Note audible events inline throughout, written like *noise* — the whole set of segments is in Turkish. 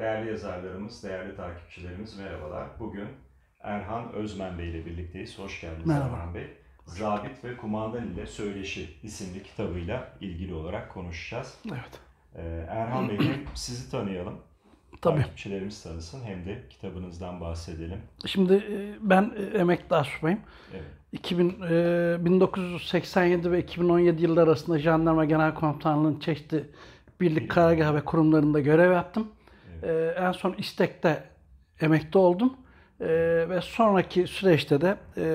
Değerli yazarlarımız, değerli takipçilerimiz merhabalar. Bugün Erhan Özmen Bey ile birlikteyiz. Hoş geldiniz Merhaba. Erhan Bey. Zabit ve Kumandan ile Söyleşi isimli kitabıyla ilgili olarak konuşacağız. Evet. Ee, Erhan Bey hem sizi tanıyalım. *clears throat* Tabii. Takipçilerimiz tanısın hem de kitabınızdan bahsedelim. Şimdi e, ben e, Emektaş assubayım. Evet. 2000, e, 1987 ve 2017 yılları arasında Jandarma Genel Komutanlığı'nın çeşitli birlik, karargah ve kurumlarında görev yaptım. E, en son istekte emekli oldum. E, ve sonraki süreçte de e,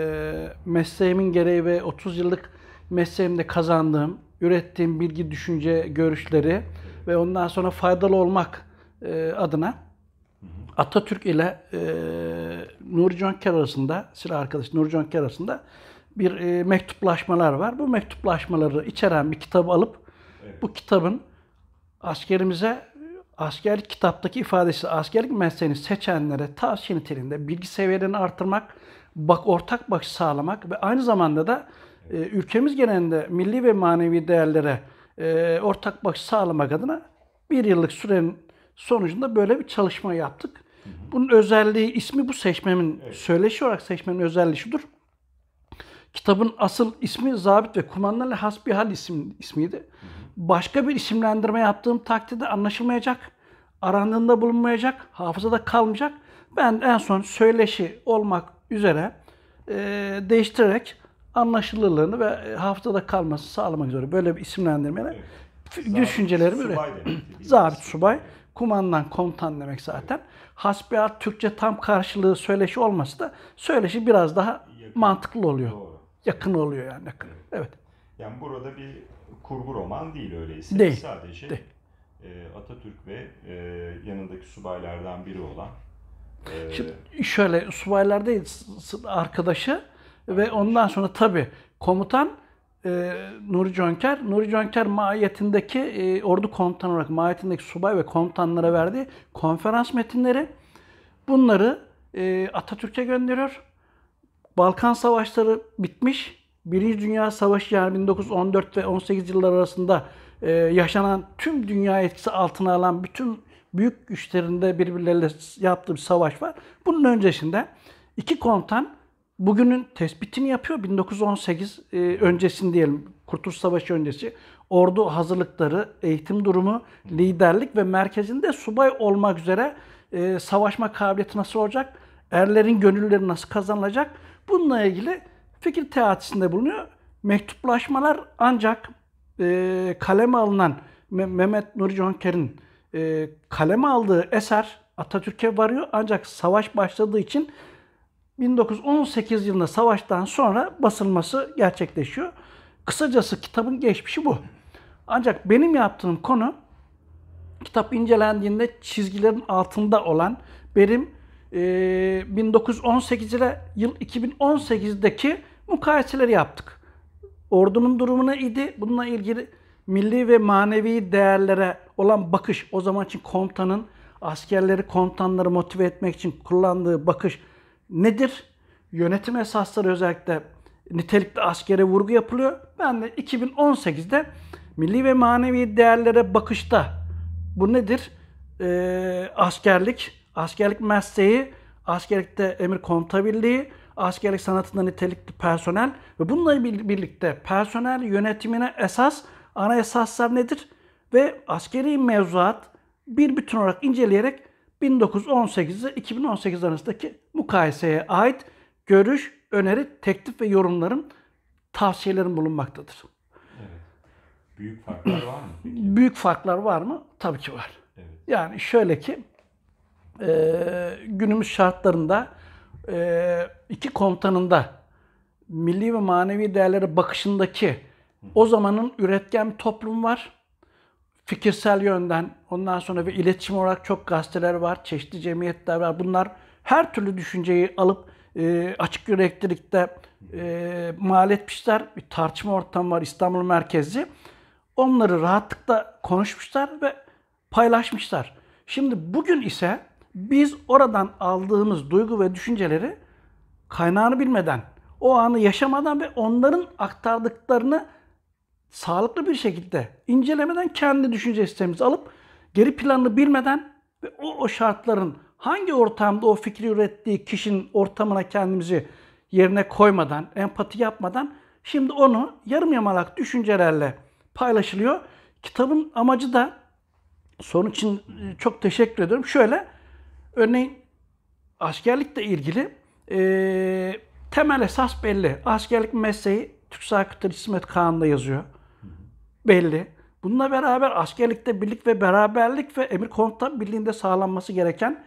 mesleğimin gereği ve 30 yıllık mesleğimde kazandığım, ürettiğim bilgi, düşünce, görüşleri ve ondan sonra faydalı olmak e, adına Atatürk ile e, Nuri Cönker arasında, silah arkadaşı Nuri Cönker arasında bir e, mektuplaşmalar var. Bu mektuplaşmaları içeren bir kitabı alıp evet. bu kitabın askerimize askerlik kitaptaki ifadesi askerlik mesleğini seçenlere tavsiye şey niteliğinde bilgi seviyelerini artırmak, bak ortak bakış sağlamak ve aynı zamanda da e, ülkemiz genelinde milli ve manevi değerlere e, ortak bakış sağlamak adına bir yıllık sürenin sonucunda böyle bir çalışma yaptık. Bunun özelliği, ismi bu seçmemin, evet. söyleşi olarak seçmemin özelliği şudur. Kitabın asıl ismi Zabit ve Kumandanlı Hasbihal isim, ismiydi. Hı hı. Başka bir isimlendirme yaptığım takdirde anlaşılmayacak, arandığında bulunmayacak, hafızada kalmayacak. Ben en son söyleşi olmak üzere e, değiştirerek anlaşılırlığını ve e, hafızada kalması sağlamak üzere böyle bir isimlendirmeyle evet. Zabit, düşüncelerimi ürettim. *clears throat* Zabit subay, kumandan komutan demek zaten. Evet. Hasbihal Türkçe tam karşılığı söyleşi olması da söyleşi biraz daha yakın. mantıklı oluyor. Doğru. Yakın oluyor yani yakın. Evet. evet. Yani burada bir kurgu roman değil öyleyse. Değil. Sadece değil. E, Atatürk ve e, yanındaki subaylardan biri olan. E, Şimdi şöyle subaylar değil arkadaşı ve ondan sonra tabi komutan e, Nuri Cönker. Nuri Cönker mahiyetindeki e, ordu komutanı olarak mahiyetindeki subay ve komutanlara verdiği konferans metinleri bunları e, Atatürk'e gönderiyor. Balkan Savaşları bitmiş. Birinci Dünya Savaşı yani 1914 ve 18 yıllar arasında e, yaşanan tüm dünya etkisi altına alan bütün büyük güçlerinde birbirleriyle yaptığı bir savaş var. Bunun öncesinde iki komutan bugünün tespitini yapıyor. 1918 e, öncesini diyelim, Kurtuluş Savaşı öncesi. Ordu hazırlıkları, eğitim durumu, liderlik ve merkezinde subay olmak üzere e, savaşma kabiliyeti nasıl olacak? Erlerin gönülleri nasıl kazanılacak? Bununla ilgili fikir teatisinde bulunuyor. Mektuplaşmalar ancak e, kaleme alınan Mehmet Nuri Jonker'in e, kaleme aldığı eser Atatürk'e varıyor. Ancak savaş başladığı için 1918 yılında savaştan sonra basılması gerçekleşiyor. Kısacası kitabın geçmişi bu. Ancak benim yaptığım konu kitap incelendiğinde çizgilerin altında olan benim e, 1918 ile yıl 2018'deki mukayeseleri yaptık. Ordunun durumu idi? Bununla ilgili milli ve manevi değerlere olan bakış, o zaman için komutanın askerleri, komutanları motive etmek için kullandığı bakış nedir? Yönetim esasları özellikle nitelikte askere vurgu yapılıyor. Ben de 2018'de milli ve manevi değerlere bakışta bu nedir? Ee, askerlik, askerlik mesleği, askerlikte emir komutabirliği, askerlik sanatında nitelikli personel ve bununla birlikte personel yönetimine esas ana esaslar nedir? Ve askeri mevzuat bir bütün olarak inceleyerek 1918 ile 2018 arasındaki mukayeseye ait görüş, öneri, teklif ve yorumların tavsiyelerin bulunmaktadır. Evet. Büyük farklar var mı? Peki? *clears throat* Büyük farklar var mı? Tabii ki var. Evet. Yani şöyle ki e, günümüz şartlarında ee, iki komutanında milli ve manevi değerlere bakışındaki o zamanın üretken toplum var. Fikirsel yönden ondan sonra ve iletişim olarak çok gazeteler var, çeşitli cemiyetler var. Bunlar her türlü düşünceyi alıp e, açık yüreklilikte e, mal etmişler. Bir tartışma ortamı var İstanbul merkezi. Onları rahatlıkla konuşmuşlar ve paylaşmışlar. Şimdi bugün ise biz oradan aldığımız duygu ve düşünceleri kaynağını bilmeden, o anı yaşamadan ve onların aktardıklarını sağlıklı bir şekilde incelemeden kendi düşünce sistemimizi alıp geri planını bilmeden ve o, o şartların hangi ortamda o fikri ürettiği kişinin ortamına kendimizi yerine koymadan, empati yapmadan şimdi onu yarım yamalak düşüncelerle paylaşılıyor. Kitabın amacı da sorun için e, çok teşekkür ediyorum. Şöyle Örneğin askerlikle ilgili e, temel esas belli. Askerlik mesleği Türk Sakıtır İsmet Kaan'da yazıyor. Belli. Bununla beraber askerlikte birlik ve beraberlik ve emir komutan birliğinde sağlanması gereken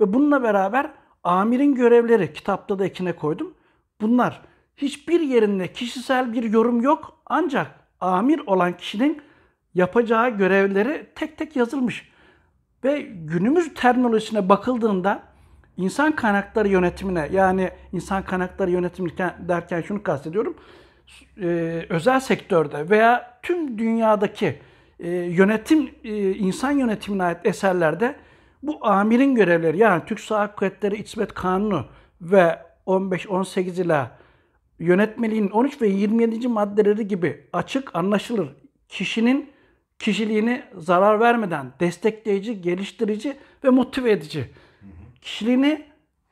ve bununla beraber amirin görevleri kitapta da ekine koydum. Bunlar hiçbir yerinde kişisel bir yorum yok ancak amir olan kişinin yapacağı görevleri tek tek yazılmış. Ve günümüz terminolojisine bakıldığında insan kaynakları yönetimine yani insan kaynakları yönetimi derken şunu kastediyorum. E, özel sektörde veya tüm dünyadaki e, yönetim e, insan yönetimine ait eserlerde bu amirin görevleri yani Türk Saha Kuvvetleri İsmet Kanunu ve 15-18 ile yönetmeliğin 13 ve 27. maddeleri gibi açık anlaşılır kişinin kişiliğini zarar vermeden destekleyici, geliştirici ve motive edici. Kişiliğini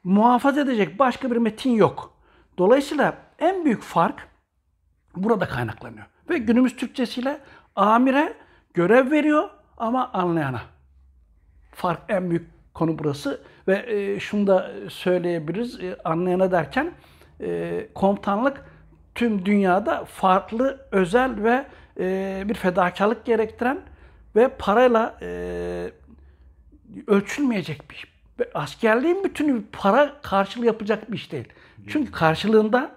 muhafaza edecek başka bir metin yok. Dolayısıyla en büyük fark burada kaynaklanıyor. Ve günümüz Türkçesiyle amire görev veriyor ama anlayana. Fark en büyük konu burası. Ve e, şunu da söyleyebiliriz. E, anlayana derken e, komutanlık tüm dünyada farklı, özel ve e, bir fedakarlık gerektiren ve parayla e, ölçülmeyecek bir askerliğin bütünü para karşılığı yapacak bir iş değil. Çünkü karşılığında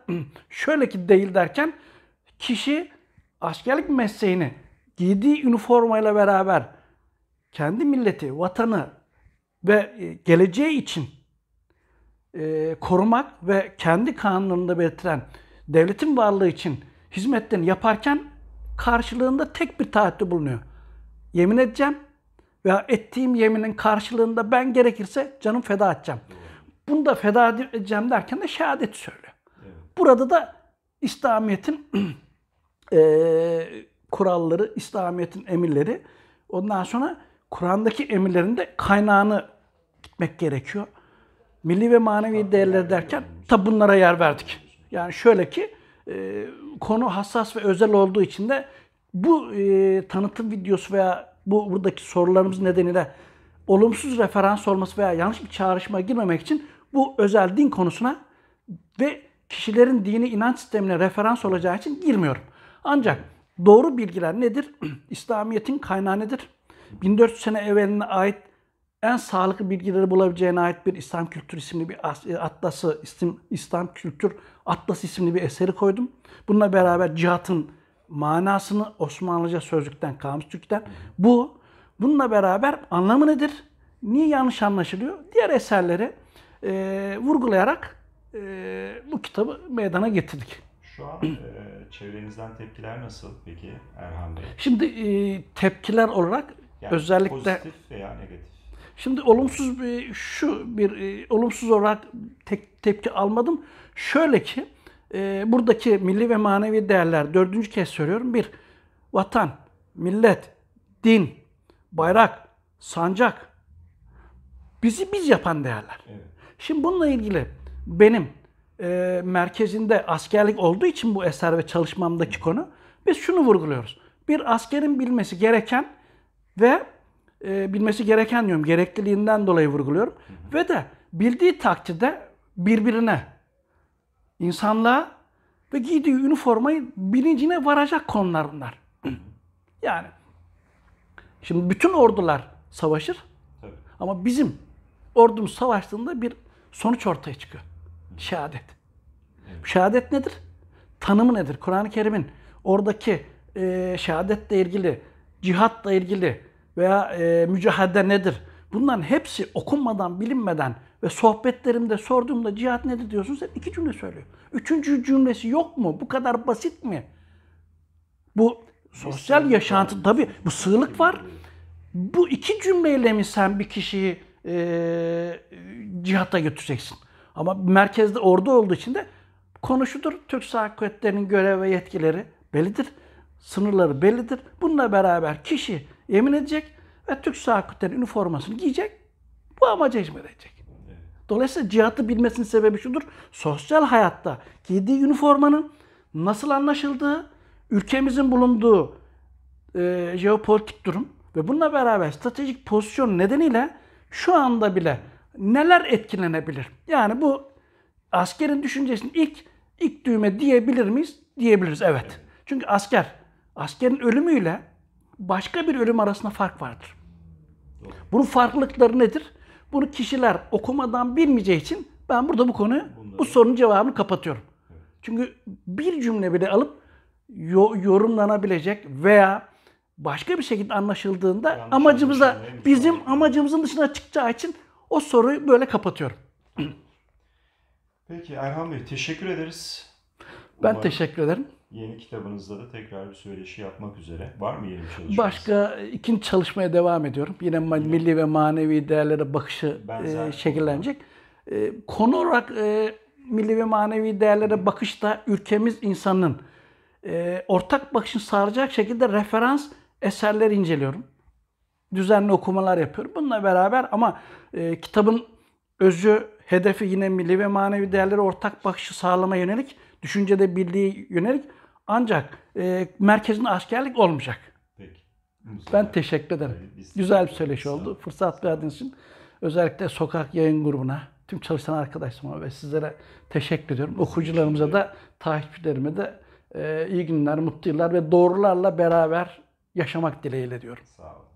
şöyle ki değil derken kişi askerlik mesleğini giydiği üniformayla beraber kendi milleti, vatanı ve e, geleceği için e, korumak ve kendi kanunlarında belirtilen devletin varlığı için hizmetlerini yaparken karşılığında tek bir taahhütte bulunuyor. Yemin edeceğim veya ettiğim yeminin karşılığında ben gerekirse canım feda edeceğim. Evet. Bunu da feda edeceğim derken de şehadet söylüyor. Burada da İslamiyet'in *clears throat* e, kuralları, İslamiyet'in emirleri ondan sonra Kur'an'daki emirlerin de kaynağını gitmek gerekiyor. Milli ve manevi değerler derken tabi bunlara yer verdik. Yani şöyle ki e, konu hassas ve özel olduğu için de bu e, tanıtım videosu veya bu buradaki sorularımız nedeniyle olumsuz referans olması veya yanlış bir çağrışma girmemek için bu özel din konusuna ve kişilerin dini inanç sistemine referans olacağı için girmiyorum. Ancak doğru bilgiler nedir? *clears throat* İslamiyet'in kaynağı nedir? 1400 sene evveline ait en sağlıklı bilgileri bulabileceğine ait bir İslam Kültür isimli bir e, atlası, İslam, İslam Kültür Atlası isimli bir eseri koydum. Bununla beraber cihatın manasını Osmanlıca sözlükten, Kamus Türk'ten bu. Bununla beraber anlamı nedir? Niye yanlış anlaşılıyor? Diğer eserleri e, vurgulayarak e, bu kitabı meydana getirdik. Şu an e, çevrenizden tepkiler nasıl peki Erhan Bey? Şimdi e, tepkiler olarak yani özellikle... Pozitif veya negatif? Şimdi olumsuz bir şu bir e, olumsuz olarak tek, tepki almadım. Şöyle ki e, buradaki milli ve manevi değerler dördüncü kez söylüyorum. Bir, vatan, millet, din, bayrak, sancak bizi biz yapan değerler. Evet. Şimdi bununla ilgili benim e, merkezinde askerlik olduğu için bu eser ve çalışmamdaki konu biz şunu vurguluyoruz. Bir askerin bilmesi gereken ve e, bilmesi gereken diyorum. Gerekliliğinden dolayı vurguluyorum. Hı hı. Ve de bildiği takdirde birbirine, insanlığa ve giydiği üniformayı bilincine varacak konular bunlar. Hı *clears throat* yani şimdi bütün ordular savaşır Tabii. ama bizim ordumuz savaştığında bir sonuç ortaya çıkıyor. Şehadet. Evet. Şehadet nedir? Tanımı nedir? Kur'an-ı Kerim'in oradaki e, şehadetle ilgili, cihatla ilgili, veya e, mücahede nedir? Bunların hepsi okunmadan, bilinmeden ve sohbetlerimde sorduğumda cihat nedir diyorsunuz hep iki cümle söylüyor. Üçüncü cümlesi yok mu? Bu kadar basit mi? Bu sosyal yaşantı tabii bu sığlık var. Bu iki cümleyle mi sen bir kişiyi e, cihata götüreceksin? Ama merkezde orada olduğu için de konuşudur. Türk Silahlı Kuvvetleri'nin görev ve yetkileri bellidir. Sınırları bellidir. Bununla beraber kişi yemin edecek ve Türk Silahlı Kuvvetleri üniformasını giyecek. Bu amaca hizmet edecek. Dolayısıyla cihatı bilmesinin sebebi şudur. Sosyal hayatta giydiği üniformanın nasıl anlaşıldığı, ülkemizin bulunduğu e, jeopolitik durum ve bununla beraber stratejik pozisyon nedeniyle şu anda bile neler etkilenebilir? Yani bu askerin düşüncesinin ilk ilk düğme diyebilir miyiz? Diyebiliriz evet. Çünkü asker askerin ölümüyle başka bir ölüm arasında fark vardır. Bunun farklılıkları nedir? Bunu kişiler okumadan bilmeyeceği için ben burada bu konuyu, Bunları... bu sorunun cevabını kapatıyorum. Çünkü bir cümle bile alıp yo- yorumlanabilecek veya başka bir şekilde anlaşıldığında Yanlış amacımıza, bizim amacımızın dışına çıkacağı için o soruyu böyle kapatıyorum. Peki Erhan Bey teşekkür ederiz. Ben Umarım. teşekkür ederim. Yeni kitabınızda da tekrar bir söyleşi yapmak üzere. Var mı yeni bir çalışmanız? Başka e, ikinci çalışmaya devam ediyorum. Yine Yine. milli ve manevi değerlere bakışı e, şekillenecek. E, konu olarak e, milli ve manevi değerlere bakışta ülkemiz insanın e, ortak bakışını sağlayacak şekilde referans eserler inceliyorum. Düzenli okumalar yapıyorum. Bununla beraber ama e, kitabın özü, hedefi yine milli ve manevi değerlere ortak bakışı sağlama yönelik, düşüncede birliği yönelik ancak e, merkezinde askerlik olmayacak. Peki. Ben teşekkür ederim. Ee, biz Güzel bir söyleşi oldu. Fırsat verdiğiniz için özellikle Sokak Yayın Grubu'na, tüm çalışan arkadaşlarıma ve sizlere teşekkür ediyorum. Okuyucularımıza da, takipçilerime de e, iyi günler, mutlu yıllar ve doğrularla beraber yaşamak dileğiyle diyorum. Sağ olun.